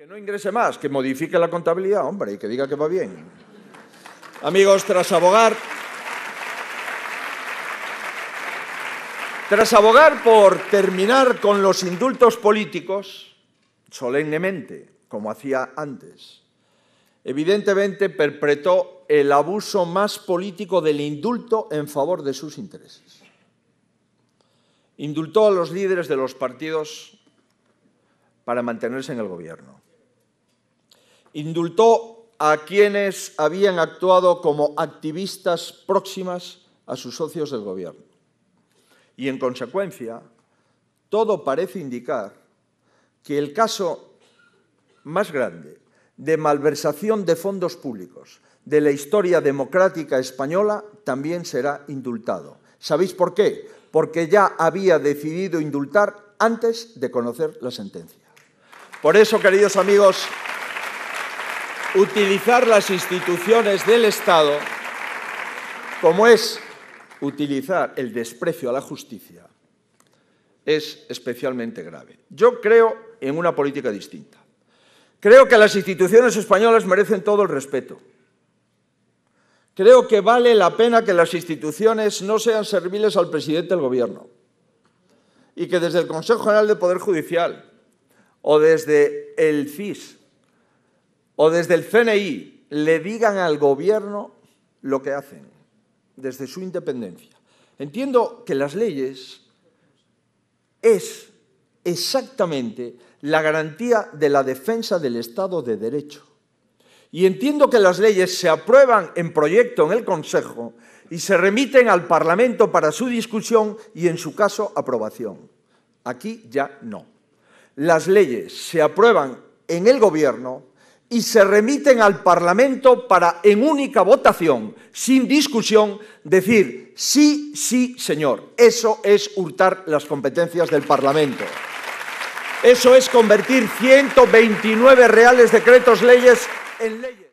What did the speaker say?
Que no ingrese más, que modifique la contabilidad, hombre, y que diga que va bien. Amigos, tras abogar... Tras abogar por terminar con los indultos políticos, solemnemente, como hacía antes, evidentemente perpetró el abuso más político del indulto en favor de sus intereses. Indultó a los líderes de los partidos para mantenerse en el gobierno. Indultó a quienes habían actuado como activistas próximas a sus socios del gobierno. Y en consecuencia, todo parece indicar que el caso más grande de malversación de fondos públicos de la historia democrática española también será indultado. ¿Sabéis por qué? Porque ya había decidido indultar antes de conocer la sentencia. Por eso, queridos amigos, utilizar las instituciones del Estado como es utilizar el desprecio a la justicia es especialmente grave. Yo creo en una política distinta. Creo que las instituciones españolas merecen todo el respeto. Creo que vale la pena que las instituciones no sean serviles al presidente del Gobierno y que desde el Consejo General de Poder Judicial o desde el CIS o desde el CNI le digan al gobierno lo que hacen, desde su independencia. Entiendo que las leyes es exactamente la garantía de la defensa del Estado de Derecho. Y entiendo que las leyes se aprueban en proyecto en el Consejo y se remiten al Parlamento para su discusión y, en su caso, aprobación. Aquí ya no. Las leyes se aprueban en el Gobierno y se remiten al Parlamento para, en única votación, sin discusión, decir sí, sí, señor. Eso es hurtar las competencias del Parlamento. Eso es convertir 129 reales decretos leyes en leyes.